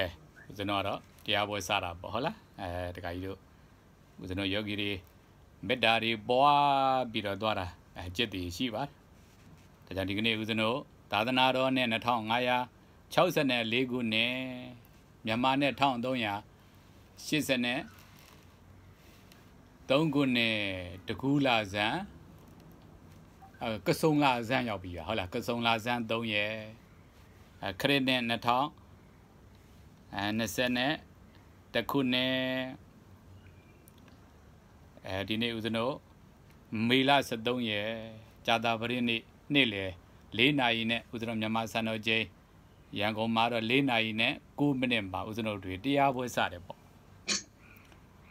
ကဲကျွန်တော်ကတော့တရားပွဲစတာပေါ့ဟုတ်လားအဲတခါကြီးတို့ကျွန်တော်ယောဂီတွေမေတ္တာတွေပွားပြီးတော့သွားတာအဲจิตတွေရှိပါတယ်ဒါကြောင့်ဒီကနေ့ဦးဇင်းတို့သာသနာတော်နဲ့2564ခုနဲ့မြန်မာနဲ့1380နဲ့3ခုနဲ့တကူးလာဇန်အဲကဆုံလာဇန်ရောက်ပြီပါဟုတ်လားကဆုံလာဇန်3ရက်ခရစ်နဲ့2000အဲ20နဲ့တခုနဲ့အဲဒီနေ့ဦးဇင်းတို့မေလ23ရက်ကြာတာပရိနေ့နေ့လေ၄နာရီနဲ့ဦးဇင်းတို့မြန်မာစံတော်ချိန်ရန်ကုန်မှာတော့၄နာရီနဲ့9မိနစ်မှာဦးဇင်းတို့တွေတရားပွဲစတယ်ပေါ့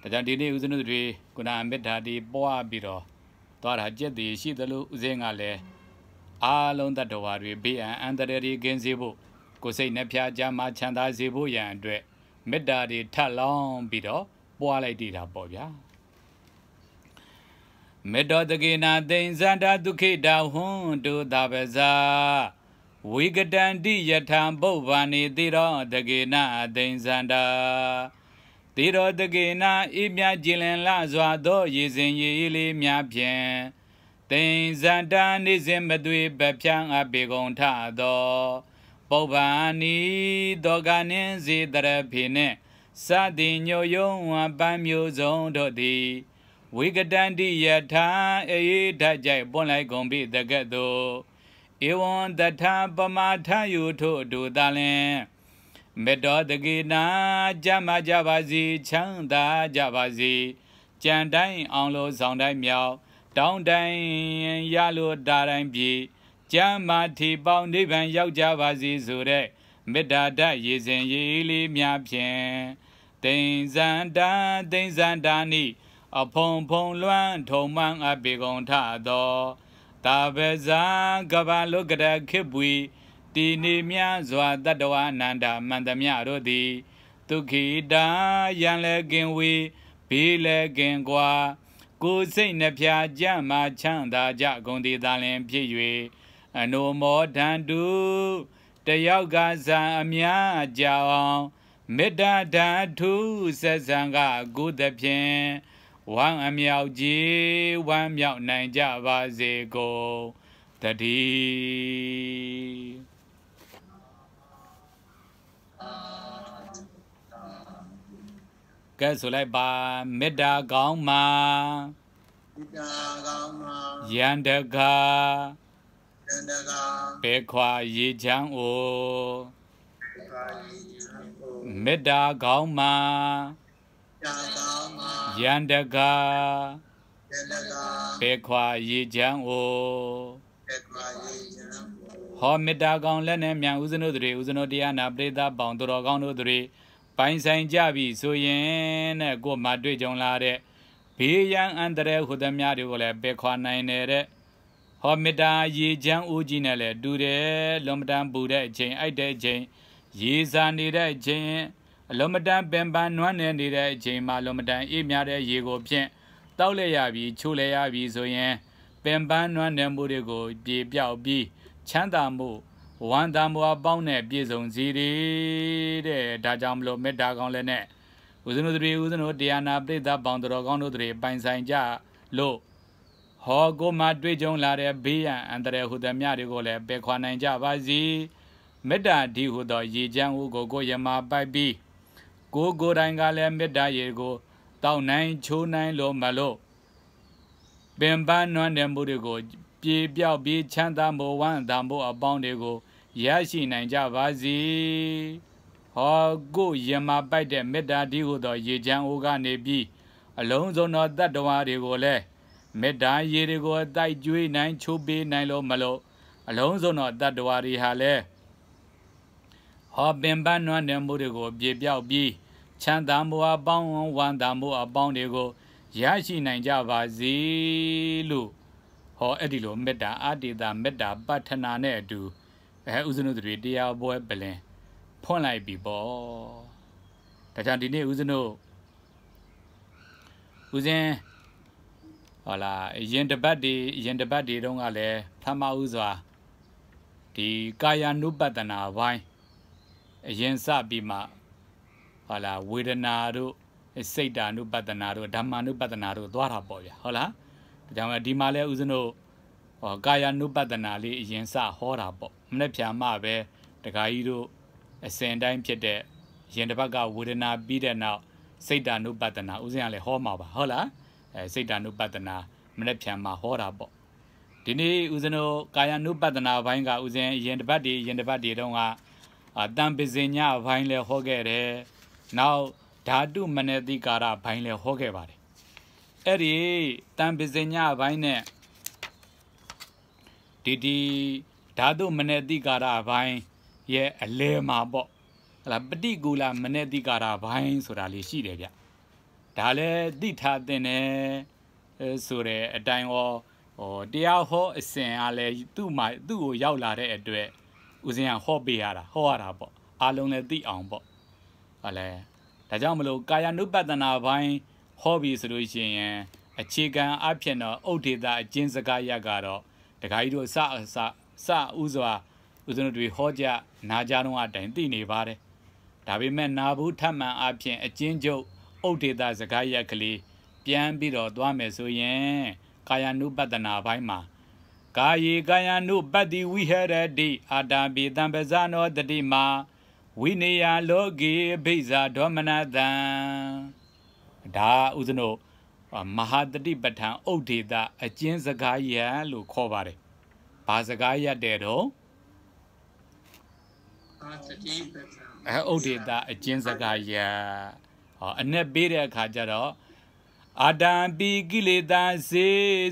ဒါကြောင့်ဒီနေ့ဦးဇင်းတို့တွေကုဏမေတ္တာတီပွားပြီးတော့သွားတာကြက်တည်ရှိသလိုဦးဇင်းကလည်းအားလုံးတတ္တဝါတွေဘေးအန္တရာယ်တွေကင်းစေဖို့ကိုစိတ်နှဖျားကြမှာချမ်းသာစေဖို့ရန်အတွက်မေတ္တာတွေထပ်လောင်းပြီးတော့ပွားလိုက်တည်တာပေါ့ဗျာမေတ္တာတကိနာသိဉ္ဇန္တဒုခိတဟွန်တုသဗ္ဗဇာဝိကတန္တိယထံပုဗ္ဗာနေတိရောတကေနအသိဉ္စန္တာတိရောတကေနအိမြကြည်လင်လစွာသောရေစဉ်ရေလေးများဖြင့်သိဉ္စန္တာနေစဉ်မသွေပဖြံအပေကုံထသောပုဗ္ဗာနီတောကနှင်းစေတရဖိနှင့်စသည်ညိုယုံဝပန်းမျိုးစုံတို့သည်ဝိကတန္တိယထာအေဓာကြိုက်ပွန်လိုက်ကုန်ပြီတကတ်သို့ဧဝံတထာပမာထယုထို့ဒုသလင်မေတ္တောတကိနာကြမကြပါစီချမ်းသာကြပါစီကြံတိုင်းအောင်လို့ဆောင်တိုင်းမြောက်တောင်းတိုင်းရလို့တာတိုင်းပြည်ကျမ်းမာထီပေါင်းနိဗ္ဗာန်ရောက်ကြပါစေဆိုတဲ့မေတ္တာဓာတ်ရည်စင်ရည်လေးများဖြင့်တိန်ဇန္တာတိန်ဇန္တာနိအဖုံဖုံလွမ်းထုံမှန်းအပေကုံထသောတာပဇာကဘာလုကရခိပွေတီနေမြစွာတတဝအနန္တမန္တမြတို့သည်ဒုက္ခိတာယံလည်းကင်ဝေဘေးလည်းကင်ကွာကိုယ်စိတ်နှဖျားကြမ်းမှချမ်းသာကြကုန်သည်သာလင်ဖြစ်၍အနုမောဒန္တုတယောက်ကဇံအများကြောင်မေတ္တာဓာတုဆက်ဆံကကုသဖြင့်ဝမ်းအမြောက်ကြီးဝမ်းမြောက်နိုင်ကြပါစေကုန်တတိကဲဆိုလိုက်ပါမေတ္တာကောင်းမှာမေတ္တာကောင်းမှာယန္တကာဘေခွာရေချမ်းအိုမေတ္တာကောင်းမှာယန္တကာဘေခွာရေချမ်းအိုဟောမေတ္တာကောင်းလက်နဲ့မြန်ဥစ္စနုတွေဥစ္စနုတရားနာပရိသတ်ပေါင်းတော်ကောင်းတို့တွေပိုင်းဆိုင်ကြပြီဆိုရင်တဲ့ကိုမှတွေ့ကြုံလာတဲ့ဘေးရန်အန္တရာယ်ဟူသည်များတွေကိုလည်းဘေခွာနိုင်နေတဲ့ဟောမေတ္တာရေချမ်းဦးကြီးနဲ့လည်းတူတယ်လွန်မတန်ပူတဲ့အချိန်အိုက်တဲ့အချိန်ရေစာနေတဲ့အချိန်အလွန်မတန်ပင်ပန်းနွမ်းနယ်နေတဲ့အချိန်မှာလွန်မတန်အေးမြတဲ့ရေကိုဖြင့်တောက်လဲရပြီးချိုးလဲရပြီးဆိုရင်ပင်ပန်းနွမ်းနယ်မှုတွေကို ပြေပြောက်ပြီးချမ်းသာမှုဝန္တာမှုအပေါင်းနဲ့ပြည့်စုံစီတည်တဲ့ဒါကြောင့်မလို့မေတ္တာကောင်းလည်းနဲ့ဦးဇနုတရီဦးဇနုတရားနာပရိသတ်ပေါင်းတော်ကောင်းတို့တွေပိုင်ဆိုင်ကြလို့ဟောကိုမှတွေ့ကြုံလာတဲ့ဘေးရန်အန္တရာယ်ဟူသည်များတွေကိုလည်းပယ်ခွာနိုင်ကြပါစေမေတ္တာဒီဟူသော ရေချမ်းဦးကို ကိုယမပိုက်ပြီး ကိုကိုတိုင်းကလည်းမေတ္တာရေကိုတောက်နိုင်ချိုးနိုင်လို့မလို့ပင်ပန်းနွမ်းတဲ့မှုတွေကို ပြေပြောက်ပြီး ချမ်းသာမှုဝမ်းသာမှုအပေါင်းတွေကို ရရှိနိုင်ကြပါစေဟောကိုယမပိုက်တဲ့မေတ္တာဒီဟူသော ရေချမ်းဦးကနေပြီးအလုံးစုံသောတတ္တဝါတွေကိုလည်းမေတ္တာရေတွေကိုအတိုက်ကျွေးနိုင်ချိုးပေးနိုင်လို့မလို့အလုံးစုံသောတတ္တဝါတွေဟာလည်းဟောပင်ပန်းနွမ်းနယ်မှုတွေကိုပြေပြောက်ပြီးချမ်းသာမှုအပေါင်းဝမ်းသာမှုအပေါင်းတွေကိုရရှိနိုင်ကြပါစေလို့ဟောအဲ့ဒီလိုမေတ္တာအာတေတာမေတ္တာပတ္ထနာနဲ့အတူအဲဥစဉ်တို့တွေတရားပွဲပလင်ဖွင့်လိုက်ပြီပေါ့ဒါကြောင့်ဒီနေ့ဥစဉ်တို့ဥစဉ်ဟောလာရင်တပတ်တွေရင်တပတ်တွေတုန်းကလည်းပထမဦးစွာဒီကာယ ानु ပတ္တနာဘိုင်းအရင်စပြီးမှဟောလာဝေဒနာတို့စိတ်ဓာနုပတ္တနာတို့ဓမ္မနုပတ္တနာတို့သွားတာပေါ့ဗျာဟုတ်လားဒါကြောင့်ဒီမှာလဲဦးဇင်းတို့ဟောကာယ ानु ပတ္တနာလေးအရင်စဟောတာပေါ့မနေ့ဖြာမှပဲတခါကြီးတို့အစဉ်တိုင်းဖြစ်တဲ့ရင်တစ်ပတ်ကဝေဒနာပြီးတဲ့နောက်စိတ်ဓာနုပတ္တနာဦးဇင်းကလည်းဟောမှာပါဟုတ်လားအဲစိတ်တ ानु ပတ္တနာမနေ့ဖြန်မှာဟောတာပေါ့ဒီနေ့ဦးဇင်းတို့ကာယ ानु ပတ္တနာဘိုင်းကဦးဇင်းရင်တပတ်ဒီရင်တပတ်ဒီတော့ကတံပဇင်ညဘိုင်းလဲဟောခဲ့တယ်နောက်ဓာတုမနတိကာရဘိုင်းလဲဟောခဲ့ပါတယ်အဲ့ဒီတံပဇင်ညဘိုင်းနဲ့ဒီဒီဓာတုမနတိကာရဘိုင်းရဲ့အလဲမှာပေါ့ဟလာပฏิကူလာမနတိကာရဘိုင်းဆိုတာလေးရှိတယ်ဗျဒါလည်းသိထားတဲ့နဲ့ဆိုတဲ့အတိုင်းဟောဟောတရားဟောအစဉ်အားလည်းသူ့မှာသူ့ကိုရောက်လာတဲ့အတွက်ဦးဇင်းကဟောပေးရတာဟောရတာပေါ့အားလုံးလည်းသိအောင်ပေါ့ဟုတ်လဲဒါကြောင့်မလို့ကာယ ानु ပတနာပိုင်းဟောပြီဆိုလို့ရှိရင် အခြေခံအဖြစ်တော့ဥဒေတာအကျဉ်းစကားရက်ကတော့တခါကြီးတို့စအစစဥစွာဦးဇင်းတို့တွေဟောကြနာကြတော့အတိုင်းသိနေပါတယ်ဒါပေမဲ့နာဘူးထပ်မံအဖြစ်အကျဉ်းချုပ်ပုတ်ဒေတာစကားရက်ကလေးပြန်ပြီးတော့သွားမယ်ဆိုရင်ကာယ ानु ပတ္တနာဘိုင်းမှာကာယေကာယ ानु ပတ္တိဝိဟရတိအာတာပိတံပဇာနောတတိမာဝိနေယလောကေဘိဇာဒောမနတံဒါဥဒနောမဟာတတိပဋ္ဌာန်ဥဒေတာအကျဉ်းစကားရန်လို့ခေါ်ပါတယ်။ဘာစကားရက်တဲ့တော့အာတတိပဋ္ဌာန်အဥဒေတာအကျဉ်းစကားရက်ဟောအနှက်ပေးတဲ့အခါကျတော့အာတံပိကိလေသာစေ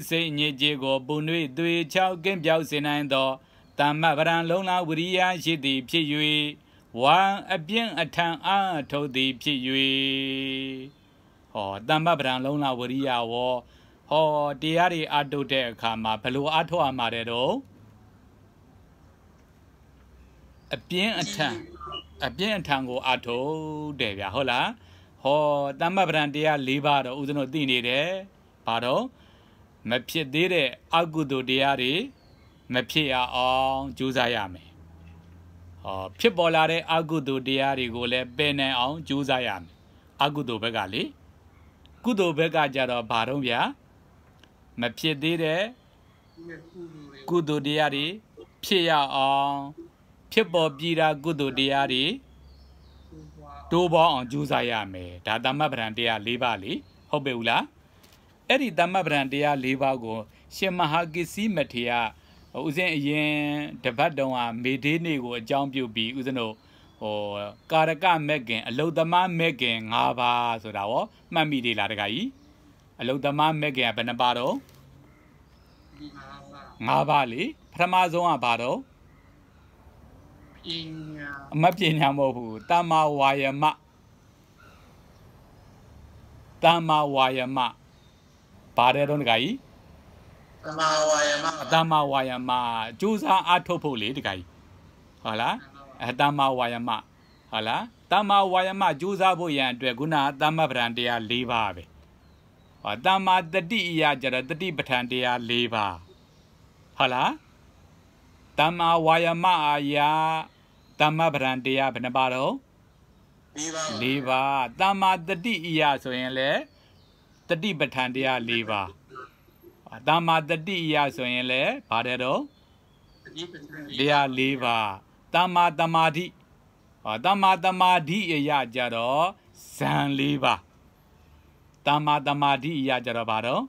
စိတ်ညစ်ကြေကိုပုံနှွေသွေချောက်ကင်းပြောက်စေနိုင်သောတမ္မပရံလုံးလာဝရိယရှိသည်ဖြစ်၍ဝံအပြင်းအထံအာထုတ်သည်ဖြစ်၍ဟောတမ္မပရံလုံးလာဝရိယဝောဟောတရားတွေအထုတ်တဲ့အခါမှာဘလို့အထုတ်ရမှာတဲ့တော့အပြင်းအထံအပြင်းအထံကိုအထုတ်တယ်ဗျာဟုတ်လားဟောတမ္မပဒံတရား၄ပါးတော့ဦးဇင်းတို့သိနေတယ်ဘာတော့မဖြစ်သေးတဲ့အကုသိုလ်တရားတွေမဖြစ်အောင်ကြိုးစားရမယ်ဟောဖြစ်ပေါ်လာတဲ့အကုသိုလ်တရားတွေကိုလည်းပယ်နိုင်အောင်ကြိုးစားရမယ်အကုသိုလ်ဘက်ကလေကုသိုလ်ဘက်ကကြတော့ဘာတော့ဗျာမဖြစ်သေးတဲ့ကုသိုလ်တရားတွေဖြစ်ရအောင်ဖြစ်ပေါ်ပြည်တာကုသိုလ်တရားတွေတိုးပေါင်းအောင်ကြိုးစားရမယ်ဒါသမတ်ပဒံတရား၄ပါးလေဟုတ်ပြီဦးလားအဲ့ဒီသမတ်ပဒံတရား၄ပါးကိုရှင်မဟာကိစီမထေရဥစဉ်အရင်တပတ်တုန်းကမေဒေးနေ့ကိုအကြောင်းပြုပြီးဥစဉ်တို့ဟိုကာရကမက်ကင်အလုသမားမက်ကင်၅ပါးဆိုတာရောမှတ်မိသေးလားတခါကြီးအလုသမားမက်ကင်ကဘယ်နှပါတော့၅ပါးလေပထမဆုံးကဘာတော့ပညာအမတ်ပညာမဟုတ်ဘူးတမ္မာဝါယမတမ္မာဝါယမဘာတဲ့တော့တခါကြီးတမ္မာဝါယမတမ္မာဝါယမစူးစမ်းအထုတ်ဖို့လေတခါကြီးဟုတ်လားအတမ္မာဝါယမဟုတ်လားတမ္မာဝါယမစူးစမ်းဖို့ရန်အတွက်ခုနကသမ္မပဒံတရား၄ပါးပဲဟောတမ္မာတတိအရာကြတော့တတိပဋ္ဌံတရား၄ပါးဟုတ်လားတမ္မာဝါယမအာယာတမ္မပဒံတရားဘယ်နှပါတော့၄ပါးတမ္မာတတိအိယဆိုရင်လေတတိပဋ္ဌာန်တရား၄ပါးတမ္မာတတိအိယဆိုရင်လေဘာတဲ့တော့တရား၄ပါးတမ္မာတမာဓိဟောတမ္မာတမာဓိအိယကြတော့ဇန်၄ပါးတမ္မာတမာဓိအိယကြတော့ဘာတော့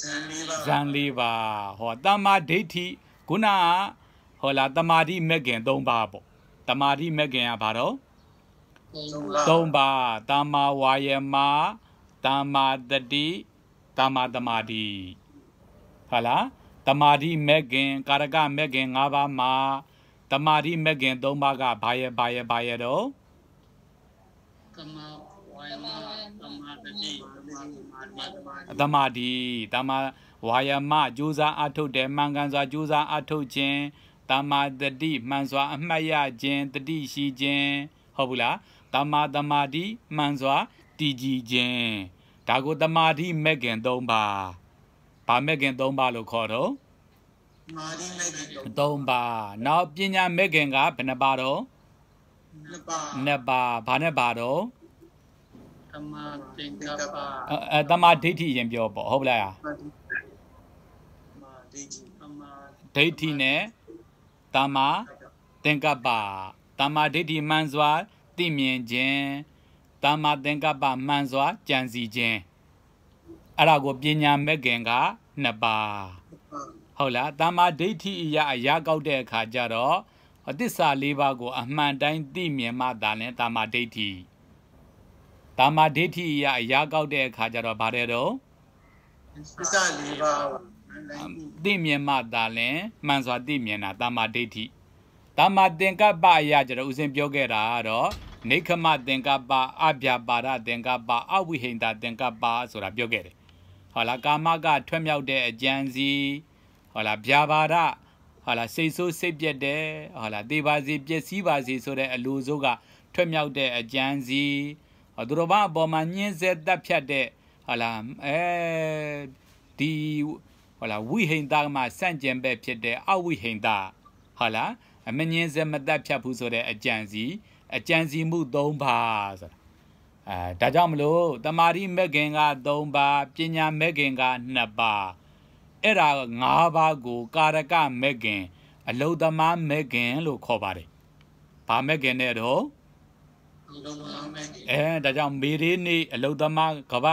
ဇန်၄ပါးဇန်၄ပါးဟောတမ္မာဒိဋ္ဌိခုနကဟောလားတမာတိမက်ကင်၃ပါးပေါ့တမာတိမက်ကင်ကဘာတော့၃ပါးတမာဝါယမတမာတတိတမာတမာတိဟောလားတမာတိမက်ကင်ကာရကမက်ကင်၅ပါးမှာတမာတိမက်ကင်၃ပါးကဘာရဲ့ဘာရဲ့ဘာရဲ့တော့တမာဝါယမတမာတတိတမာတိတမာဝါယမကြိုးစားအထုတ်တယ်မှန်ကန်စွာကြိုးစားအထုတ်ခြင်းတမာတတိမှန်စွာ အမှတ်ရခြင်းတတိရှိခြင်း ဟုတ်ဘူးလားတမာတမာတိမှန်စွာတည်ကြည်ခြင်းဒါကိုတမာတိမဲ့ခင်၃ပါးဗာမဲ့ခင်၃ပါးလို့ခေါ်တော့မာတိမဲ့ခင်၃ပါးနောက်ပညာမဲ့ခင်ကဘယ်နှပါတော့နှစ်ပါးနှစ်ပါးဘာနဲ့ပါတော့တမာသင်္ကပ္ပအဲတမာဒိဋ္ဌိရင်ပြောပေါ့ဟုတ်ပလားတမာဒိဋ္ဌိတမာဒိဋ္ဌိနဲ့တမ္မာသင်္ကပ္ပတမ္မာဒိဋ္ဌိမှန်စွာသိမြင်ခြင်းတမ္မာသင်္ကပ္ပမှန်စွာကြံစီခြင်းအဲ့ဒါကိုပညာမဲ့ခင်ကနှစ်ပါးဟုတ်လားတမ္မာဒိဋ္ဌိအရာအရာကောက်တဲ့အခါကျတော့အတ္တစာ၄ပါးကို အမှန်တိုင်းသိမြင်မှသာလဲတမ္မာဒိဋ္ဌိတမ္မာဒိဋ္ဌိအရာအရာကောက်တဲ့အခါကျတော့ဗါတဲ့တော့သစ္စာ၄ပါးသိမြင်မှသာလင်မှန်စွာသိမြင်တာတမာဒိဋ္ဌိတမာသင်္ကပ္ပအရာကျတော့ဦးစင်ပြောခဲ့တာကတော့နေခမသင်္ကပ္ပအပြာပါဒသင်္ကပ္ပအဝိဟိန္ဒသင်္ကပ္ပဆိုတာပြောခဲ့တယ်ဟုတ်လားကာမက ထွက်မြောက်တဲ့အကြံစီဟုတ်လားဗျာပါဒဟုတ်လားစိတ်ဆိုးစိတ်ပြက်တယ်ဟုတ်လားတေပါစီပျက်စီးပါစီဆိုတဲ့အလိုဆိုးကထွက်မြောက်တဲ့အကြံစီသူတို့ဘာအပေါ်မှာညှင်းဆဲတက်ဖြတ်တဲ့ဟုတ်လားအဲဒီဟုတ်လားဝိဟိန္ဒကမှဆန့်ကျင်ဘက်ဖြစ်တဲ့အဝိဟိန္ဒဟုတ်လားအမငင်းစမတတ်ဖြတ်ဘူးဆိုတဲ့အကြံစီအကြံစီမှု၃ပါးဆိုတာအဲဒါကြောင့်မလို့တမာရီမက်ခင်က၃ပါးပညာမက်ခင်က၂ပါးအဲ့ဒါ၅ပါးကိုကာရကမက်ခင် အလौသမားမက်ခင်လို့ခေါ်ပါတယ်။ဘာမက်ခင်နဲ့တော့အဲဒါကြောင့်မေရီနေ့အလौသမားကပ္ပ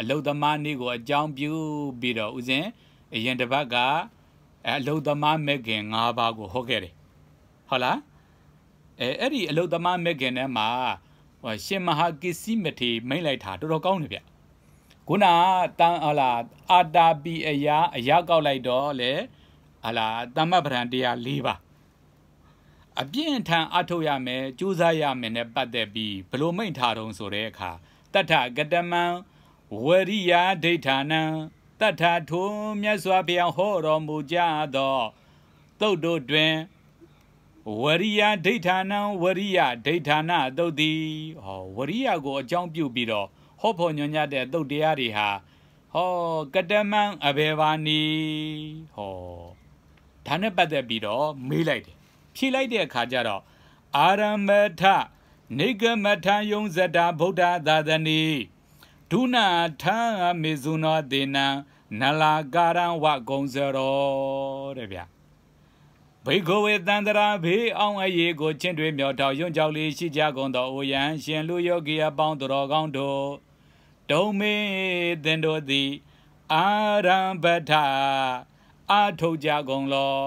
အလौသမားနေ့ကိုအကြောင်းပြုပြီးတော့ဥစဉ်အရင်တစ်ပတ်ကအလုသမားမက်ခင်၅ပါးကိုဟောခဲ့တယ်ဟုတ်လားအဲအဲ့ဒီအလုသမားမက်ခင်ထဲမှာရှင်မဟာကစ္စည်းမထေမိတ်လိုက်တာတော်တော်ကောင်းတယ်ဗျခုနတန်ဟလာအာတာပီအရာ အရာကောက်လိုက်တော့လေဟလာသမဗရံတရား၄ပါးအပြင်းထန်အထုတ်ရမယ်ကြိုးစားရမယ်နဲ့ပတ်သက်ပြီးဘလို့မိန့်ထားတုံးဆိုတဲ့အခါတတ္ထကတမံဝရိယဒိဋ္ဌာနံတထထုံမြတ်စွာဘုရားဟောတော်မူကြသောသုတ်တို့တွင် ဝရိယဒိဋ္ဌာနံဝရိယဒိဋ္ဌာနသုတ်သည်ဟောဝရိယကိုအကြောင်းပြုပြီးတော့ဟောဖို့ညွှန်ကြတဲ့သုတ်တရားတွေဟာဟော ကတမန်အဘေဘာနီဟောဒါနဲ့ပတ်သက်ပြီးတော့မေးလိုက်တယ်ဖြေလိုက်တဲ့အခါကျတော့အာရမထနိဂမထယုံဇတာဗုဒ္ဓသာသနီဒုနာထံမေဇုနောဒေနံနလာကာရံဝကုံဇရောတဲ့ဗျဘိခဝေတန္တရာဘေးအောင်အရေးကိုချင်းတွေမြော်တော်ယွန့်ကြောက်လေးရှိကြကုန်သောအိုယံရှင်လူယောဂီအပေါင်းတော်ကောင်းတို့ဒုံမေသင်တို့သည်အာရံပဋ္ဌာအာထုတ်ကြကုန်လော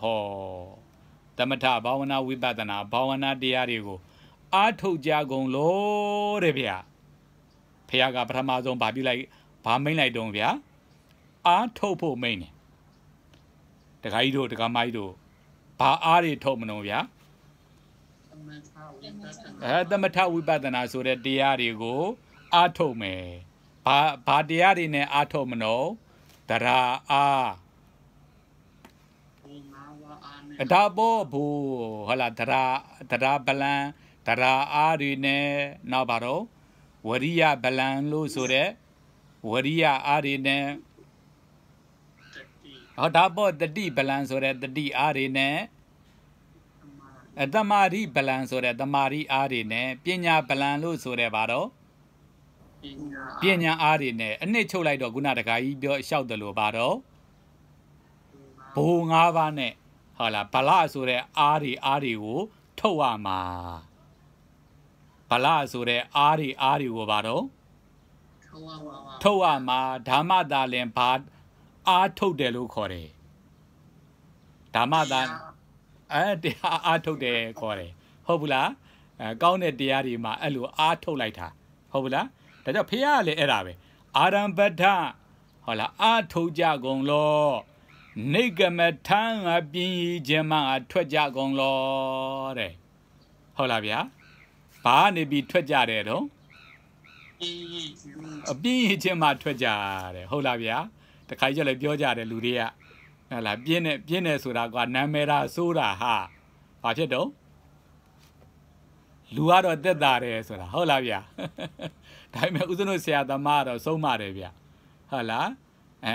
ဟောသမထဘာဝနာဝိပဿနာဘာဝနာတရားတွေကိုအာထုတ်ကြကုန်လောတဲ့ဗျာဖះကပထမဆုံးဗာပြလိုက်ဗာမိန်လိုက်တုံးဗျာအားထုတ်ဖို့မိန်တယ်တခါကြီးတို့တခါမကြီးတို့ဗာအားတွေထုတ်မလို့ဗျာအဲသမထဝိပဿနာဆိုတဲ့တရားတွေကို အားထုတ်မယ်ဘာဘာတရားတွေနဲ့အားထုတ်မလို့တရာအားအဒါဘောဘူဟလာတရာတရာပလန်တရာအားတွေနဲ့နောက်ပါတော့ဝရိယဗလံလို့ဆိုတဲ့ဝရိယအားတွေနဲ့ဟောဒါပေါ့တတိဗလံဆိုတဲ့တတိအားတွေနဲ့အတမာရိဗလံဆိုတဲ့တမာရိအားတွေနဲ့ပညာဗလံလို့ဆိုတဲ့ပါတော့ပညာအားတွေနဲ့အနှစ်ချုပ်လိုက်တော့ခုနတခါကြီးပြောလျှောက်တယ်လို့ပါတော့ဘိုး၅ပါးနဲ့ဟုတ်လားဗလဆိုတဲ့အားတွေအားတွေကိုထုတ်ရမှာဗလဆိုတဲ့အားတွေအားတွေကိုပါတော့ထုတ်ရမှာဓမ္မတာလင်ဘာအားထုတ်တယ်လို့ခေါ်တယ်ဓမ္မတာအဲတရားအားထုတ်တယ်ခေါ်တယ်ဟုတ်ဘူးလားအဲကောင်းတဲ့တရားတွေမှာအဲ့လိုအားထုတ်လိုက်တာဟုတ်ဘူးလားဒါကြောင့်ဖះကလည်းအဲ့ဒါပဲအာရံပဋ္ဌဟုတ်လားအားထုတ်ကြကုန်လော နေကမထံအပြင်းခြင်းမှာထွက်ကြကုန်လောတဲ့ဟုတ်လားဗျာဘာနေပြီးထွက်ကြတယ်တော့အပြင်းရချင်းမှထွက်ကြတယ်ဟုတ်လားဗျာတခါကျလည်းပြောကြတယ်လူတွေကဟဲ့လားပြင်းနေပြင်းနေဆိုတာကနာမည်ရာဆိုးတာဟာဘာဖြစ်တော့လူကတော့တက်တာတယ်ဆိုတာဟုတ်လားဗျာဒါပေမဲ့ဦးဇနုဆရာသမားကတော့ဆုံးမတယ်ဗျာဟုတ်လားအဲ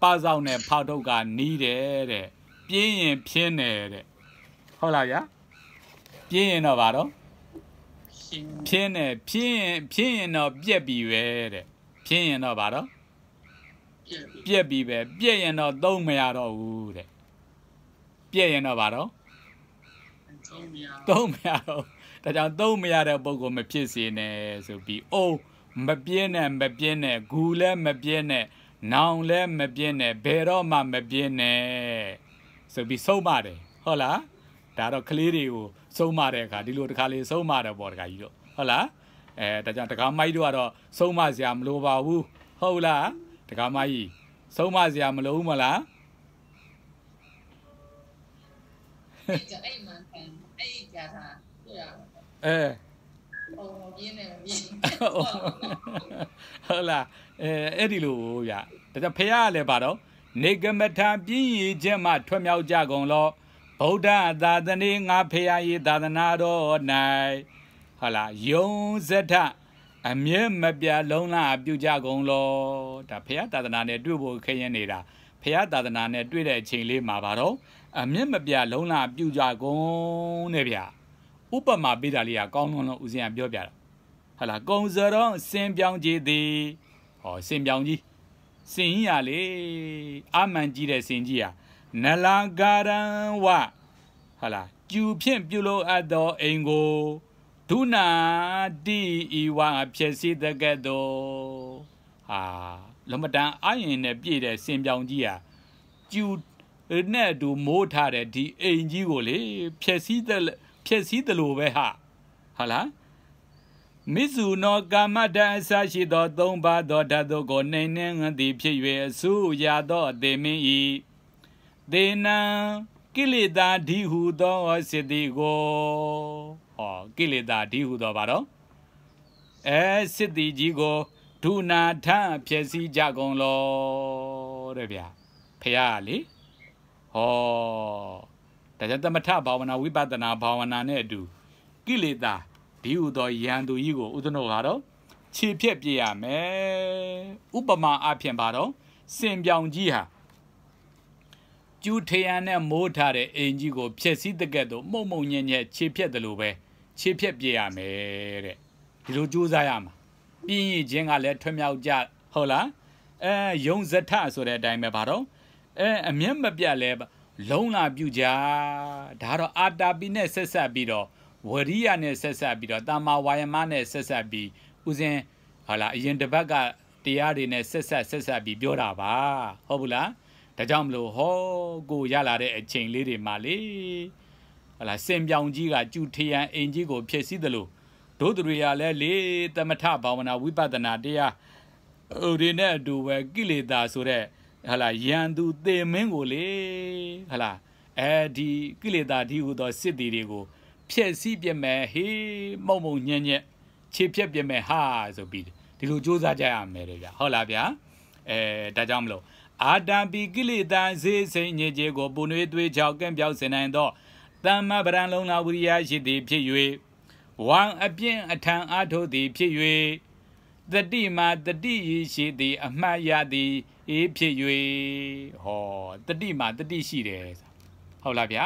ပဆောင်နဲ့ဖောက်ထုတ်ကနီးတယ်တဲ့ပြင်းရင်ဖြင်းတယ်တဲ့ဟုတ်လားဗျာပြင်းရင်တော့ဗါတော့ဖြင်းတယ်ဖြင်းရင်ဖြင်းရင်တော့ပြက်ပြီပဲတဲ့ဖြင်းရင်တော့ဗါတော့ပြက်ပြီပဲပြက်ရင်တော့သုံးမရတော့ဘူးတဲ့ပြက်ရင်တော့ဗါတော့သုံးမရတော့ဒါကြောင့်သုံးမရတဲ့ပုံကိုမဖြစ်စေနဲ့ဆိုပြီးအိုးမပြင်းနဲ့မပြင်းနဲ့ဂူလည်းမပြင်းနဲ့နောင်လည်းမပြင်းနဲ့ဘယ်တော့မှမပြင်းနဲ့ဆိုပြီးဆုံးပါတယ်ဟုတ်လားဒါတော့ကလေးတွေကိုဆုံးမတဲ့အခါဒီလိုတခါလေးဆုံးမတယ်ပေါ့တခါကြီးတို့ဟုတ်လားအဲဒါကြောင့်တခါမိုက်တို့ကတော့ဆုံးမစရာမလိုပါဘူးဟုတ်လားတခါမိုက်ကြီးဆုံးမစရာမလိုဘူးမလားအဲ့ကြအဲ့မှန်ခံအဲ့ကြတာတွေ့ရပါအဲဟုတ်လားအဲအဲ့ဒီလိုဗျဒါကြောင့်ဖះရလဲပါတော့နေကမထာပြင်းရည်ခြင်းမှထွက်မြောက်ကြကုန်လော့ဗုဒ္ဓသာသနေငါဖရာ၏သာသနာတော်၌ဟလာယုံဇထအမြဲမပြတ်လုံးလာပြုကြကုန်လောဒါဖရာသာသနာနဲ့တွေ့ဖို့ခရင်နေတာဖရာသာသနာနဲ့တွေ့တဲ့အချိန်လေးမှာပါတော့အမြဲမပြတ်လုံးလာပြုကြကုန်နဲ့ဗျာဥပမာပေးတာလေးကကောင်းလွန်လို့ဦးဇင်ကပြောပြတာဟလာကုံစရုံစင်ပြောင်းကြီးသည်ဟောစင်ပြောင်းကြီးစင်ကြီးရလေအမှန်ကြီးတဲ့စင်ကြီးဟာနလာဂရံဝဟာလာကျူဖြင့်ပြုလို့အပ်သောအိမ်ကိုဒုနာတိဤဝါဖြစ်စီတကတ်တော်ဟာလမတန်အရင်နဲ့ပြည့်တဲ့စင်ပြောင်ကြီးဟာကျူနဲ့တူမိုးထားတဲ့ဒီအိမ်ကြီးကိုလေဖြက်စီးတဲ့ဖြက်စီးတယ်လို့ပဲဟာဟာလားမိစုနောကာမတအစရှိသောသုံးပါးသောဓာတ်တို့ကိုနှိမ်နှင်းသည်ဖြစ်၍အဆူရသောအသေးမင်း၏သေနံကိလေသာဓိဟုသောစိတ္တိကိုဟောကိလေသာဓိဟုသောပါတော့အဲစိတ္တိကြီးကိုဒုနာထဖြည့်စည်းကြကုန်လောတဲ့ဗျာဖះလေဟောဒါကြောင့်သမထဘာဝနာဝိပဿနာဘာဝနာနဲ့အတူကိလေသာဒီဟုသောယံသူကြီးကိုဥဒ္ဓနောကတော့ခြေဖြက်ပြရမယ်ဥပမာအဖြစ်ပါတော့စင်ပြောင်ကြီးဟာကျူးထရန်နဲ့မိုးထားတဲ့အင်ကြီးကိုဖျက်ဆီးတဲ့ကဲ့သို့မှုံမှုံညံ့ညံ့ခြေဖြက်တယ်လို့ပဲခြေဖြက်ပြရမယ်တဲ့ဒီလိုကြိုးစားရမှာပြင်းရင်ချင်းကလည်းထွမြောက်ကြဟုတ်လားအဲယုံဇထဆိုတဲ့အတိုင်းပဲဗါတော့အဲအမျက်မပြတ်လဲလုံးလာပြူကြဒါတော့အာတာပီနဲ့ဆက်ဆက်ပြီးတော့ဝရိယနဲ့ဆက်ဆက်ပြီးတော့တာမာဝါယမနဲ့ဆက်ဆက်ပြီးဥစဉ်ဟာလာအရင်တစ်ပတ်ကတရားတွေနဲ့ဆက်ဆက်ဆက်ဆက်ပြီးပြောတာပါ ဟုတ်ဘူးလားဒါကြောင့်မလို့ဟောကိုရလာတဲ့အချိန်လေးတွေမှာလေဟလာစင်ပြောင်ကြီးကကျူထရန်အိမ်ကြီးကိုဖြစ်စည်းတယ်လို့ဒုသူရိယာလည်းလေသမထဘာဝနာဝိပဿနာတရားဟိုဒီနဲ့အတူပဲကိလေသာဆိုတဲ့ဟလာယံသူသေမင်းကိုလေဟလာအဲဒီကိလေသာဒီဟူသောစစ်တီတွေကိုဖြည့်ဆည်းပြမယ်ဟေးမုံမုံညံ့ညက်ခြေဖြက်ပြမယ်ဟာဆိုပြီးဒီလိုစ조사ကြရမယ်တဲ့ဗျဟုတ်လားဗျအဲဒါကြောင့်မလို့အာတံပိကိလေသာစေစိတ်ညစ်ကြေးကိုပူနွေးသွေးချောက်ကန့်ပြောက်စေနိုင်သောတမ္မပရံလုံးလာဝိရိယရှိသည်ဖြစ်၍ဝံအပြင်းအထံအားထုတ်သည်ဖြစ်၍တတိမာတတိရရှိသည်အမှတ်ရသည်အေးဖြစ်၍ဟောတတိမာတတိရှိတယ်ဟုတ်လားဗျာ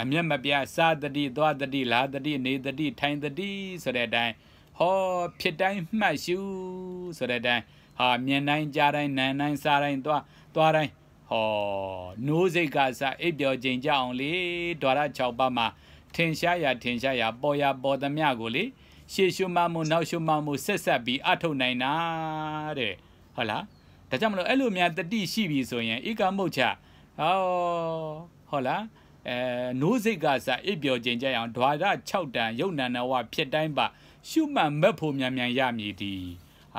အမျက်မပြစာတတိသွားတတိလာတတိနေတတိထိုင်တတိဆိုတဲ့အတိုင်းဟောဖြစ်တိုင်းမှတ်ရှုဆိုတဲ့အတိုင်းဟာမြင်တိုင်းကြားတိုင်းနံတိုင်းစားတိုင်းသွားသွားတိုင်းဟောနိုးစိတ်ကစအိပ်ပျော်ခြင်းကြအောင်လေဒွါရ6ပါးမှာ ထင်ရှားရာထင်ရှားရာ ပေါ်ရာပေါ်သမျှကိုလေရှေ့ရှုမှမှုနောက်ရှုမှမှုဆက်ဆက်ပြီးအထုတ်နိုင်တာတဲ့ဟုတ်လားဒါကြောင့်မလို့အဲ့လိုများတတိရှိပြီဆိုရင်ဧကမုတ်ချဟောဟုတ်လားအဲနိုးစိတ်ကစအိပ်ပျော်ခြင်းကြအောင်ဒွါရ6တန်ယုံနန္နဝဖြစ်တိုင်းပါ ရှုမှတ်မက်ဖို့မြန်မြန်ရမည်သည်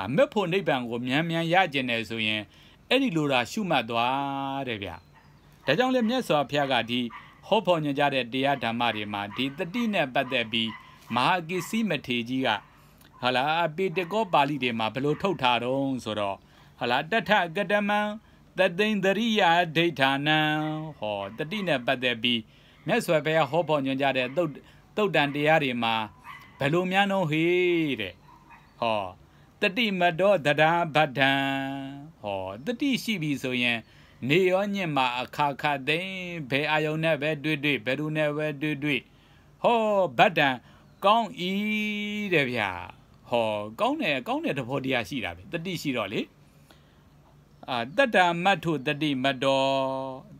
အာမက်ဖို့နိဗ္ဗာန်ကိုမြန်မြန်ရကျင်တယ်ဆိုရင်အဲ့ဒီလိုတာရှုမှတ်သွားတယ်ဗျဒါကြောင့်လည်းမြတ်စွာဘုရားကဒီဟောဖို့ညွှန်ကြားတဲ့တရားဓမ္မတွေမှာဒီတတိနဲ့ပတ်သက်ပြီးမဟာကိစီမထေကြီးကဟာလာပေတကောပါဠိတွေမှာဘလို့ထုတ်ထားတော့ဆိုတော့ဟာလာတထကတမံသတိန်သရိယာဒိဋ္ဌာနံဟောတတိနဲ့ပတ်သက်ပြီးမြတ်စွာဘုရားဟောဖို့ညွှန်ကြားတဲ့သုတ်တုတ်တန်တရားတွေမှာဘလို့များတော့ဟေးတဲ့ဟောတတိမတော်တရာဗဒ္ဒံဟောတတိရှိပြီဆိုရင်နေရောညင်မှာအခါခသိမ့်ဘယ်အာယုံနဲ့ပဲတွေ့တွေ့ဘယ်သူနဲ့ပဲတွေ့တွေ့ဟောဗဒ္ဒံကောင်းဤတဲ့ဗျာဟောကောင်းတယ်ကောင်းတယ်တဘောတရားရှိတာပဲတတိရှိတော့လေအာတတ္တမတ်ထုတတိမတော်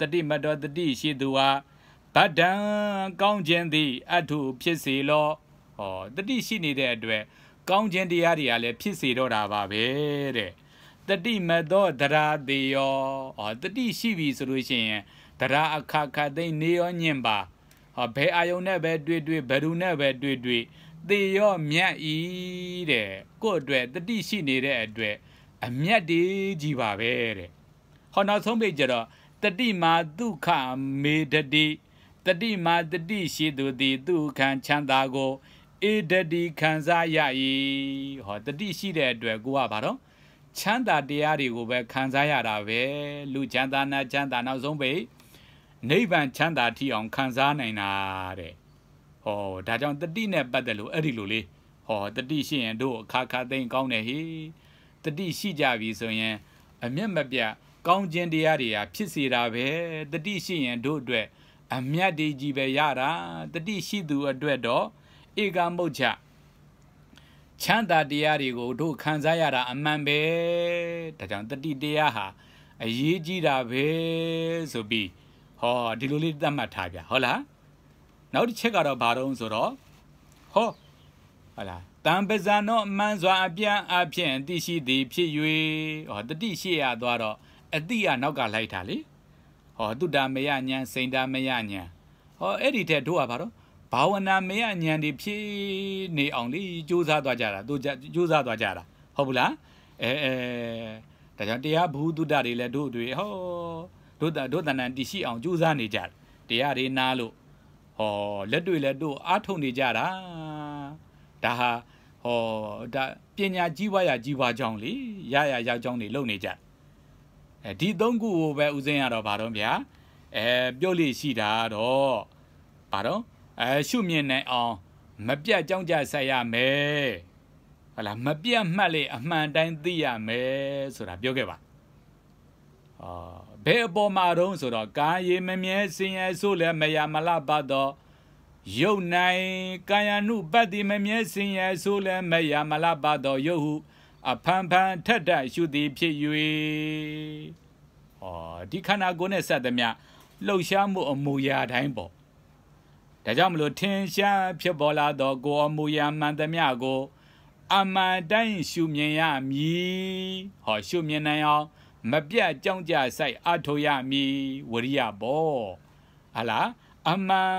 တတိမတော်တတိရှိသူဟာဗဒ္ဒံကောင်းခြင်းသည်အထုဖြစ်စေလောဟောတတိရှိနေတဲ့အတွက်ကောင်းခြင်းတရားတွေကလည်းဖြစ်စေတော့တာပါပဲတဲ့တတိမသောဒရာတေယောဟောတတိရှိပြီဆိုလို့ရှိရင်ဒရာအခခသိနေရောညင်ပါဟောဘယ်အာယုန်နဲ့ပဲတွေ့တွေ့ဘယ်သူနဲ့ပဲတွေ့တွေ့တေရောမြတ်ဤတဲ့ကို့အတွက်တတိရှိနေတဲ့အတွက်အမျက်တေးကြီးပါပဲတဲ့ဟောနောက်ဆုံးပိတ်ကြတော့တတိမာဒုက္ခမေတတိတတိမာတတိရှိသူသည်ဒုက္ခံချမ်းသာကိုအေဒတိခံစားရ၏ဟောတတိရှိတဲ့အတွက်ကိုကဘာတော့ချမ်းသာတရားတွေကိုပဲခံစားရတာပဲလူချမ်းသာနာချမ်းသာနောက်ဆုံးပဲနိဗ္ဗာန်ချမ်းသာထိအောင်ခံစားနိုင်တာတဲ့ဟောဒါကြောင့်တတိနဲ့ပတ်သက်လို့အဲ့ဒီလိုလေးဟောတတိရှိရင်တို့အခါခါသိမ့်ကောင်းတယ်ဟေတတိရှိကြပြီဆိုရင်အမျက်မပြတ်ကောင်းခြင်းတရားတွေဟာဖြစ်စေတာပဲတတိရှိရင်တို့အတွက်အမြတ်တည်ကြီးပဲရတာတတိရှိသူအတွက်တော့ဧကမုတ်ချချမ်းသာတရားတွေကိုတို့ခံစားရတာ အမှန်ပဲဒါကြောင့်တတိတရားဟာ အရေးကြီးတာပဲဆိုပြီးဟောဒီလိုလေးသတ်မှတ်ထားပြဟုတ်လားနောက်တစ်ချက်ကတော့ဘာတော့ဆိုတော့ဟောဟုတ်လားတံပဇာနောအမှန်စွာအပြန်အဖြင့်အတိရှိသည် ဖြစ်၍ဟောတတိရှိရသွားတော့အတိကနောက်ကလိုက်တာလေဟောတုတ္တမယညာစိန်တမယညာဟောအဲ့ဒီထက်တို့ကဘာတော့ဘာဝနာမရဉာဏ်တွေဖြစ်နေအောင်လေစူးစမ်းသွားကြတာသူစူးစမ်းသွားကြတာဟုတ်ဘူးလားအဲအဲဒါကြောင့်တရားဘုဒ္ဓတာတွေလည်းတို့တွေဟောတို့တာတို့တဏ္ဍတိရှိအောင်ကြိုးစားနေကြတယ်တရားတွေနားလို့ဟောလက်တွေလည်းတို့အားထုတ်နေကြတာဒါဟာဟောဒါပညာကြီးပွားရကြီးပွားကြောင်းလေရရရောက်ကြောင်းတွေလုပ်နေကြအဲဒီသုံးခုကိုပဲဥစဉ်ရတော့ဗါတော့ဗျာအဲပြောလို့ရှိတာတော့ဗါတော့အဲရှုမြင်နိုင်အောင်မပြတ်ကြောင်းကြဆက်ရမယ်ဟုတ်လားမပြတ်မှတ်လေအမှန်တိုင်းသိရမယ်ဆိုတာပြောခဲ့ပါအာဘယ်အပေါ်မှာတုံးဆိုတော့ကာယေမမြဲစင်ရဆိုလည်းမယမလပတော့ယုတ်နိုင်ကာယ ानु ပတ္တိမမြဲစင်ရဆိုလည်းမယမလပတော့ယုတ်ဟု အဖန်ဖန်ထက်ထက်ရှုသည်ဖြစ်၍ဟောဒီခန္ဓာကိုယ်နဲ့ဆက်သမျှလှုပ်ရှားမှု အမူအရာတိုင်းပေါ့ဒါကြောင့်မလို့ထင်ရှားဖြစ်ပေါ်လာသောကိုယ်အမူအရာမှန်သမျှကို အမှန်တိုင်းရှုမြင်ရမည်ဟောရှုမြင်နိုင်အောင်မပြတ်ကြောင်းကြဆိုင်အထောရမည်ဝရိယဘောအလားအမှန်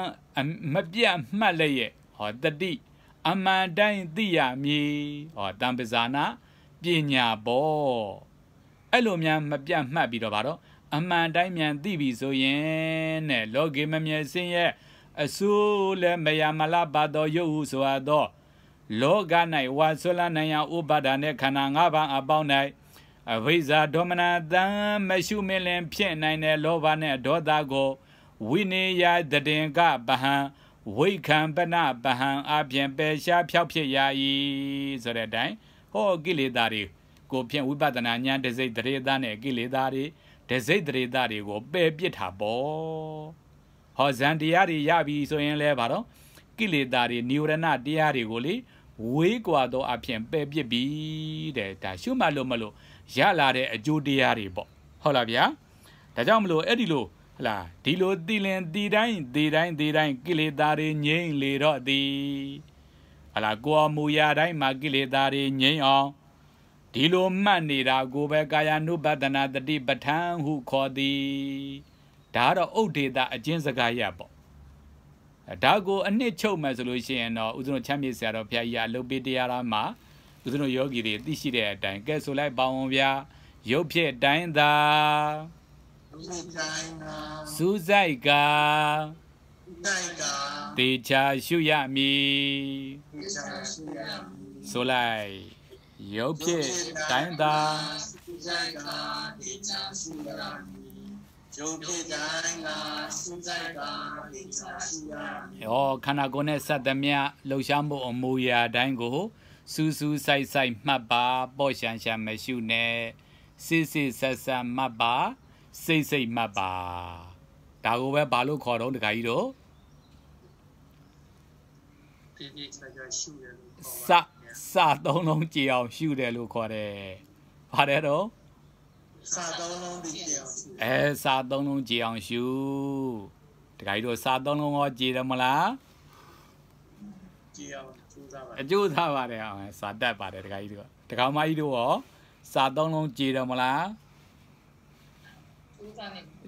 မပြတ်မှတ်လည်းရဲ့ဟောတတိအမှန်တိုင်းသိရမည်ဟောတံပဇာနာပညာဘောအဲ့လိုများမပြတ်မှတ်ပြီးတော့ဗါတော့အမှန်တိုင်းမြန်သိပြီဆိုရင်တဲ့လောကေမမြဲစင်းရဲ့အဆူလည်းမယမလပါတော်ယုတ်ဟုဆိုသောလောက၌ဝါဆွလနိုင်ယဥပါဒာနဲ့ခန္ဓာ၅ပါးအပေါင်း၌အဝိဇ္ဇာဒေါမနတံမရှုမလင်ဖြစ်နိုင်တဲ့လောဘနဲ့ဒေါသကိုဝိနေယတတင်ကပဟံဝိခံပနပဟံအပြင်ပယ်ရှားဖြောက်ဖြစ်ရ၏ဆိုတဲ့အတိုင်းဟောကိလေသာတွေကိုဖြင့်ဝိပဿနာဉာဏ်တစိတ်တရေသားနဲ့ကိလေသာတွေတစိတ်တရေသားတွေကိုပယ်ပစ်တာပေါ့ဟောဇန်တရားတွေရပြီဆိုရင်လဲဘာတော့ကိလေသာတွေနိဝရဏတရားတွေကိုလေဝေးကွာသောအဖြစ်ပယ်ပစ်ပြီတဲ့ဒါရှုမှတ်လို့မလို့ရလာတဲ့အကျိုးတရားတွေပေါ့ဟုတ်လားဗျာဒါကြောင့်မလို့အဲ့ဒီလိုဟလာဒီလိုတိလင်တိတိုင်းဒီတိုင်းဒီတိုင်းကိလေသာတွေငြိမ့်လေတော့သည်ဟလာကိုယ်အမူအရာတိုင်းမှာကိလေသာတွေငြိမ့်အောင်ဒီလိုမှတ်နေတာကိုပဲကာယ ानु ဘဒနာတတိပဋ္ဌာန်ဟုခေါ်သည်ဒါကတော့ဥဒေတာအကျဉ်းစကားရပေါ့ဒါကိုအနှစ်ချုပ်မယ်ဆိုလို့ရှိရင်တော့ဦးဇုံချမ်းမြေဆရာတော်ဘုရားကြီးအလုပ်ပေးတရားလားမှာဦးဇုံယောဂီတွေသိရှိတဲ့အတိုင်းကဲဆိုလိုက်ပါအောင်ဗျာရုပ်ဖြစ်တိုင်းသာစူးစိုက်ကတေချာရှုရမည်ဆိုလိုက်ရုပ်ဖြစ်တိုင်းသာစူးစိုက်ကတေချာရှုရမည်ယုံဖြစ်တိုင်းကစူးစိုက်ပါသိစားရှိရ။ဟောခန္ဓာကိုယ်နဲ့ဆက်သမျှလှုပ်ရှားမှုအမူအရာတိုင်းကိုစူးစူးဆိုင်ဆိုင်မှတ်ပါပေါ့ရှန်ရှန်မရှုနဲ့စစ်စစ်ဆက်ဆက်မှတ်ပါစိတ်စိတ်မှတ်ပါဒါကိုပဲဘာလို့ခေါ်တော့တခါကြီးတော့စစသုံးလုံးကြည်အောင်ရှုတယ်လို့ခေါ်တယ်။ဘာလဲတော့စာသုံးလုံးဒီကြအောင်ရှုအဲစာသုံးလုံးကြည်အောင်ရှုတခါကြီးတို့စာသုံးလုံးရောကြည်တယ်မလားကြည်အောင်ကျိုးစားပါအကျိုးစားပါတယ်အောင်စာတတ်ပါတယ်တခါကြီးတို့တခါမကြီးတို့ရောစာသုံးလုံးကြည်တယ်မလား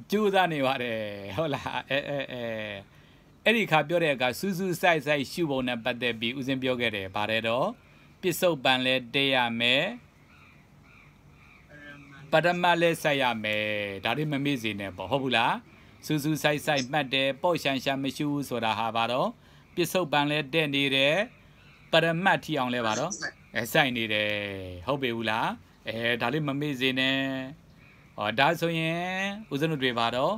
ကျိုးစားနေပါတယ်ဟုတ်လားအဲအဲအဲအဲ့ဒီခါပြောတဲ့အခါစူးစူးဆိုင်ဆိုင်ရှုပုံနဲ့ပတ်သက်ပြီးဦးစင်းပြောခဲ့တယ်ဗါတယ်တော့ပစ္စုပန်လဲတည့်ရမယ်ပရမတ်လဲဆက်ရမယ်ဒါတွေမမေ့စေနဲ့ပေါ့ဟုတ်ဘူးလားစူးစူးဆိုင်ဆိုင်မှတ်တယ်ပေါ့ရှန်ရှန်မရှိဘူးဆိုတာဟာပါတော့ပစ္စုပန်လဲတဲ့နေတယ်ပရမတ်ထီအောင်လဲပါတော့အဲဆိုင်နေတယ်ဟုတ်ပြီဘူးလားအဲဒါလေးမမေ့စေနဲ့ဟောဒါဆိုရင်ဦးဇနုတွေပါတော့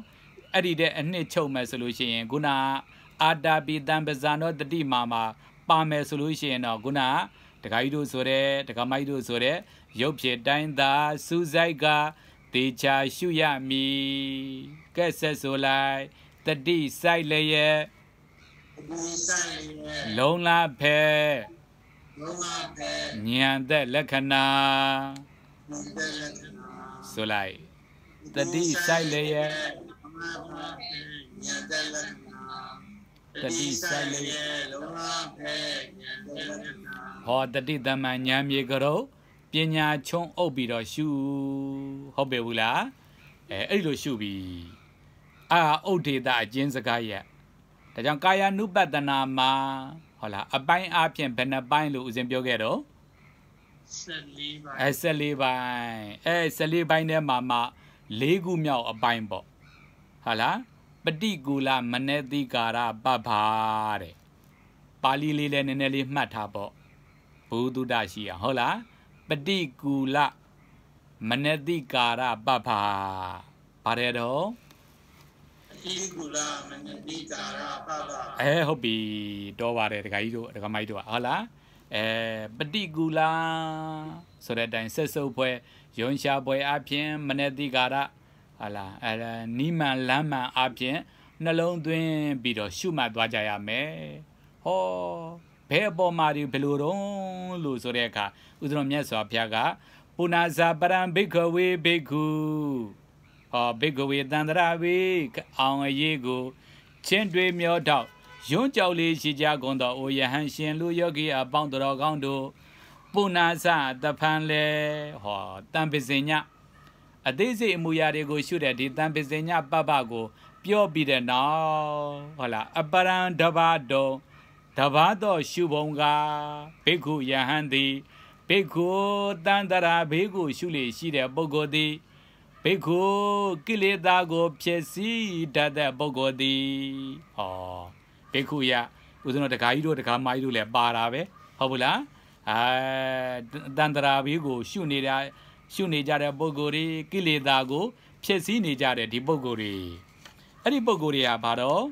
အဲ့ဒီတဲ့အနှစ်ချုပ်မယ်ဆိုလို့ရှိရင်ခုနအာတာပိတံပဇာနောတတိမာမှာပါမယ်ဆိုလို့ရှိရင်တော့ခုနကဒကာကြီးတို့ဆိုတဲ့ဒကာမကြီးတို့ဆိုတဲ့ရုပ်ဖြစ်တိုင်းသာစူးစိုက်ကတေချာရှုရမည်ကဲဆက်ဆိုလိုက်တတိစိုက်လျက်လုံလာဖဲလုံလာဖဲညံတဲ့လက္ခဏာဆိုလိုက်တတိစိုက်လျက်ညံတဲ့လက္ခဏာတတိဆိုင်လေလုံးဝဖဲဟောတတိတမန်ဉာဏ်မြေကတော့ပညာချွန်းအုပ် ပြီးတော့ရှုဟုတ်ပြီဘူးလားအဲအဲ့လိုရှုပြီအာဥဒေတာအကျဉ်းစကားရက်ဒါကြောင့်ကာယ ानु ပတ္တနာမှာဟုတ်လားအပိုင်းအဖြစ်ဘယ်နှပိုင်းလို့ဦးဇင်းပြောခဲ့တော့14ပိုင်းအဲ14ပိုင်းအဲ14ပိုင်းထဲမှာမှ၄ခုမြောက်အပိုင်းပေါ့ဟုတ်လားပတိကူလမနတိကာရပပ္ဖာတဲ့ပါဠိလေးလည်းနည်းနည်းလေးမှတ်ထားပေါ့ဘူဒုဒရှိရဟုတ်လားပတိကူလမနတိကာရပပ္ဖာဗါတယ်တော့တိကူလာမနတိကာရပပအဲဟုတ်ပြီတော့ပါတယ်ဒကာကြီးတို့ဒကာမကြီးတို့ဟုတ်လားအဲပတိကူလာဆိုတဲ့အတိုင်းဆက်စုပ်ဖွဲယွန်ရှားပွဲအဖြစ်မနတိကာရဟာလာအဲနီမန်လမ်းမန်အပြင်နှလုံးသွင်းပြီးတော့ရှုမှတ်သွားကြရမယ်ဟောဘယ်အပေါ်မှာဒီဘယ်လိုတော့လို့ဆိုတဲ့အခါဥဒ္ဓရမြတ်စွာဘုရားကပုဏ္ဏဇာပရံဘိက္ခဝေဘိက္ခုဟောဘိက္ခဝေတန္တရာဝေအောင်အရေးကိုချင်းတွေမျောတော့ယွန်းကြောက်လေးရှိကြကုန်သောအိုယဟန်ရှင်လူယောဂီအပေါင်းတော်ကောင်းတို့ပုဏ္ဏဇာတဖန်လေဟောတံပစင်ညအသေးစိတ်အမူအရာတွေကိုရှုတဲ့ဒီတန်ပစညပပကို ပြောပြီးတဲ့နောက်ဟုတ်လားအပရံတဘာတောတဘာတော်ရှုပုံကဘိက္ခုယဟန်သည်ဘိက္ခုတန်တရာဘေးကိုရှုလေရှိတဲ့ပုဂ္ဂိုလ်သည်ဘိက္ခုကိလေသာကို ဖြည့်ဆည်းတတ်တဲ့ပုဂ္ဂိုလ်သည်ဟောဘိက္ခုယဦးဇင်းတို့တခါကြီးတို့တခါမကြီးတို့လည်းပါတာပဲဟုတ်ဘူးလားအဲတန်တရာဘေးကိုရှုနေတာရှုနေကြတဲ့ပုဂ္ဂိုလ်တွေကိလေသာကို ဖြည့်ဆည်းနေကြတဲ့ဒီပုဂ္ဂိုလ်တွေအဲ့ဒီပုဂ္ဂိုလ်တွေကဘာတော့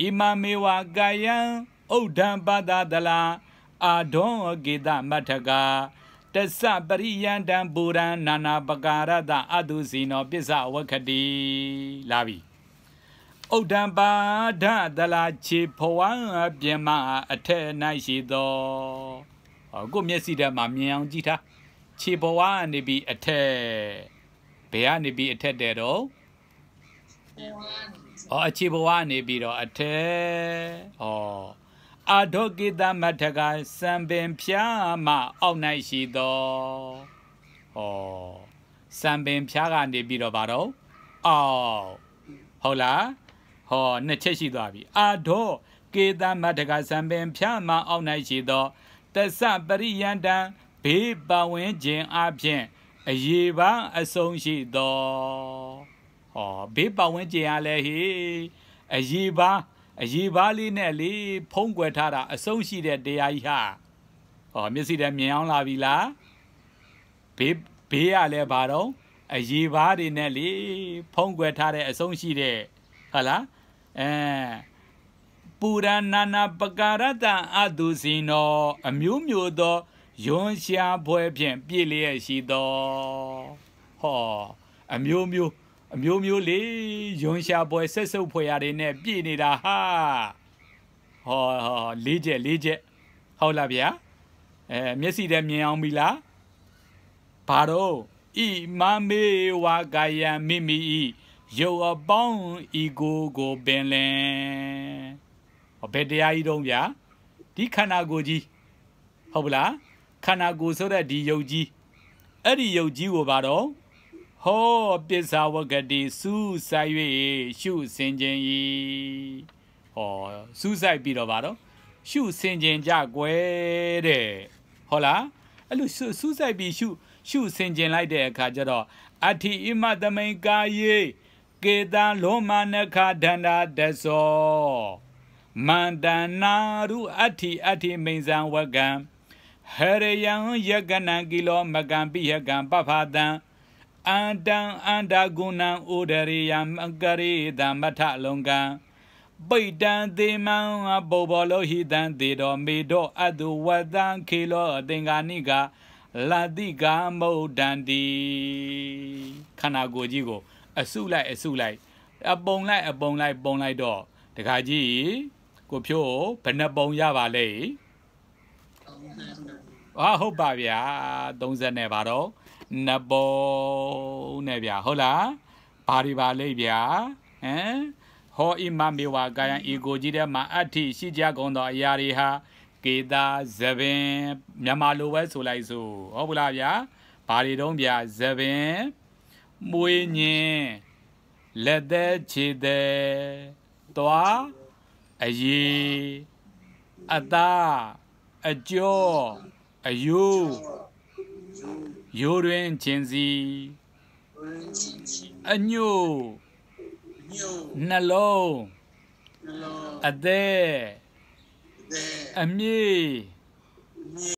အီမမေဝကာယံဥဒ္ဒံပဒသလာအာဒွန်ဂေတမထကတသပရိယန္တံပူရံနာနာပကာရတအတုစီနောပစ္စဝခတိလာပြီဥဒ္ဒံပါဒသလာခြေဖဝံပြမအထက်၌ရှိသောကိုမျက်စိထဲမှာမြင်အောင်ကြည့်ထားခြေဘဝကနေပြီးအထက်ဘယ်ကနေပြီးအထက်တဲ့တော့အော်အခြေဘဝနေပြီးတော့အထက်အော်အာဒုကိတမထကစံပင်ဖြာမအောက်၌ရှိသောအော်စံပင်ဖြာကနေပြီးတော့ဗါတော့အော်ဟုတ်လားဟောနှစ်ချက်ရှိသွားပြီအာဒုကေတမထကစံပင်ဖြာမအောက်၌ရှိသောတသပရိယန္တံဘေးပတ်ဝန်းကျင်အပြင်အရေးပါအဆုံးရှိသောဟောဘေးပတ်ဝန်းကျင်ကလည်းဟေးအရေးပါ အရေးပါလေးနဲ့လေဖုံးကွယ်ထားတာ အဆုံးရှိတဲ့တရားကြီးဟာဟောမျက်စိနဲ့မြင်အောင်လာပြီလားဘေးဘေးကလည်းဘာတော့အရေးပါတွေနဲ့လေဖုံးကွယ်ထားတဲ့အဆုံးရှိတဲ့ဟာလားအဲပူရဏနာပကာရတံအတုစီနော အမျိုးမျိုးသောယွန်းရှားပွဲဖြင့်ပြည့်လျက်ရှိသောဟောအမျိုးမျိုးအမျိုးမျိုးလေးယွန်းရှားပွဲဆက်စုပ်ဖွယ်ရာတွေနဲ့ပြည့်နေတာဟာဟောဟောလေးချက်လေးချက်ဟုတ်လားဗျာအဲမျက်စိတည်းမြင်အောင်ပြီလားဘာတော့ဣမမေဝဂယံမိမိဤရုပ်အပေါင်းဤကိုကိုပင်လင်ဘယ်တရားကြီးတုံးဗျာဒီခန္ဓာကိုယ်ကြီးဟုတ်ပလားခန္ဓာကိုယ်ဆိုတဲ့ဒီယုတ်ကြီးအဲ့ဒီယုတ်ကြီးကိုပါတော့ဟောပစ္စာဝကတိစူးဆိုင်၍ရှုစင်ခြင်းဤဟောစူးဆိုင်ပြီးတော့ပါတော့ရှုစင်ခြင်းကြကွယ်တဲ့ဟုတ်လားအဲ့လိုစူးဆိုင်ပြီးရှုရှုစင်ခြင်းလိုက်တဲ့အခါကျတော့အတ္ထိအိမသမိန်ကာယေကေတံလောမနခဒန္တာတသောမန္တနာရုအတ္ထိအတ္ထိမိန်ဇံဝကံဟရယံယကနံကီလောမကံပိယကံပဖာတံအန္တံအန္တဂုဏံဩဒရိယံမကရိတံမထလုံကံပိတံသေမံပုဗ္ဗလောဟိတံသေတော်မေတော်အတုဝတံခေလောသင်္ကာနိကလာတိကမௌဒန္တိခန္ဓာကိုယ်ကြီးကိုအစုလိုက်အစုလိုက်အပုံလိုက်အပုံလိုက်ပုံလိုက်တော့တခါကြီးကိုဖြိုးဘယ်နှပုံရပါလဲဟာဟုတ်ပါဗျာ30နဲ့ပါတော့နဘောနဲ့ဗျာဟုတ်လားဘာတွေပါလိမ့်ဗျာဟမ်ဟောဣမမေဝါကာယံဤကိုကြီးထဲမှာအဋ္ဌိရှိကြကုန်သောအရာတွေဟာကေတာဇပင်မြန်မာလိုပဲဆိုလိုက်စို့ဟုတ်ဘူးလားဗျာဘာတွေတုံးဗျာဇပင် မွေးညင်လက်သက်ခြေသက်သွားအေးအသားအကျော်အယိုးယိုးတွင်ခြင်းစီအညို့နှလုံးအသေးအမြေ